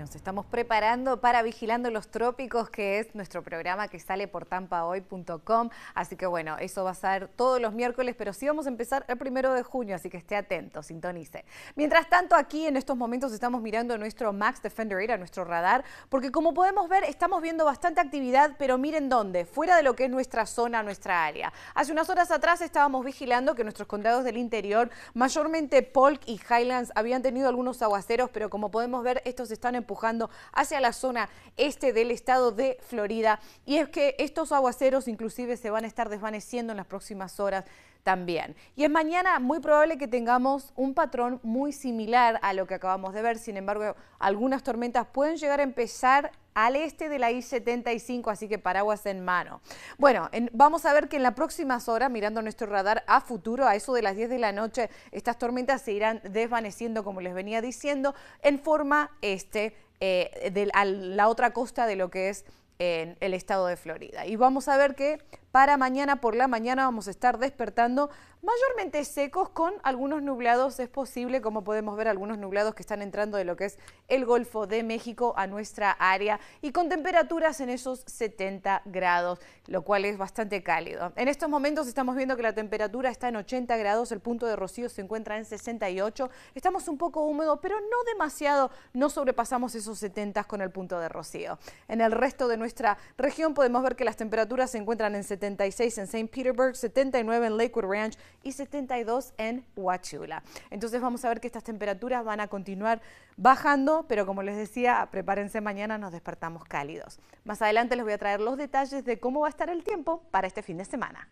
nos estamos preparando para Vigilando los Trópicos, que es nuestro programa que sale por tampahoy.com. Así que bueno, eso va a ser todos los miércoles, pero sí vamos a empezar el primero de junio, así que esté atento, sintonice. Mientras tanto, aquí en estos momentos estamos mirando nuestro Max Defender nuestro radar, porque como podemos ver, estamos viendo bastante actividad, pero miren dónde, fuera de lo que es nuestra zona, nuestra área. Hace unas horas atrás estábamos vigilando que nuestros condados del interior, mayormente Polk y Highlands, habían tenido algunos aguaceros, pero como podemos ver, estos están en empujando hacia la zona este del estado de Florida. Y es que estos aguaceros inclusive se van a estar desvaneciendo en las próximas horas también. Y es mañana muy probable que tengamos un patrón muy similar a lo que acabamos de ver. Sin embargo, algunas tormentas pueden llegar a empezar al este de la I-75, así que paraguas en mano. Bueno, vamos a ver que en las próximas horas, mirando nuestro radar a futuro, a eso de las 10 de la noche, estas tormentas se irán desvaneciendo, como les venía diciendo, en forma este eh, de, a la otra costa de lo que es en eh, el estado de Florida. Y vamos a ver que para mañana por la mañana vamos a estar despertando mayormente secos con algunos nublados. Es posible, como podemos ver, algunos nublados que están entrando de lo que es el Golfo de México a nuestra área y con temperaturas en esos 70 grados, lo cual es bastante cálido. En estos momentos estamos viendo que la temperatura está en 80 grados, el punto de rocío se encuentra en 68. Estamos un poco húmedos, pero no demasiado. No sobrepasamos esos 70 con el punto de rocío. En el resto de nuestra región podemos ver que las temperaturas se encuentran en 70 76 en St. Petersburg, 79 en Lakewood Ranch y 72 en Huachula. Entonces vamos a ver que estas temperaturas van a continuar bajando, pero como les decía, prepárense mañana, nos despertamos cálidos. Más adelante les voy a traer los detalles de cómo va a estar el tiempo para este fin de semana.